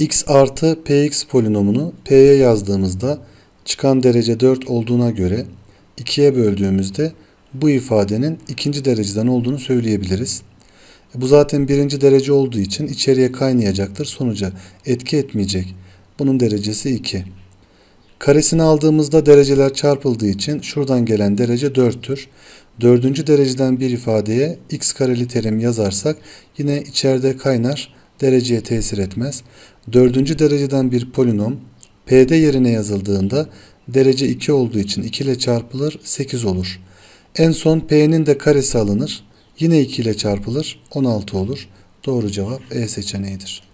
x artı px polinomunu p'ye yazdığımızda çıkan derece 4 olduğuna göre 2'ye böldüğümüzde bu ifadenin ikinci dereceden olduğunu söyleyebiliriz. E, bu zaten birinci derece olduğu için içeriye kaynayacaktır. Sonuca etki etmeyecek. Bunun derecesi 2. Karesini aldığımızda dereceler çarpıldığı için şuradan gelen derece 4'tür. Dördüncü dereceden bir ifadeye x kareli terim yazarsak yine içeride kaynar dereceye tesir etmez. Dördüncü dereceden bir polinom p'de yerine yazıldığında derece 2 olduğu için 2 ile çarpılır 8 olur. En son p'nin de karesi alınır. Yine 2 ile çarpılır 16 olur. Doğru cevap E seçeneğidir.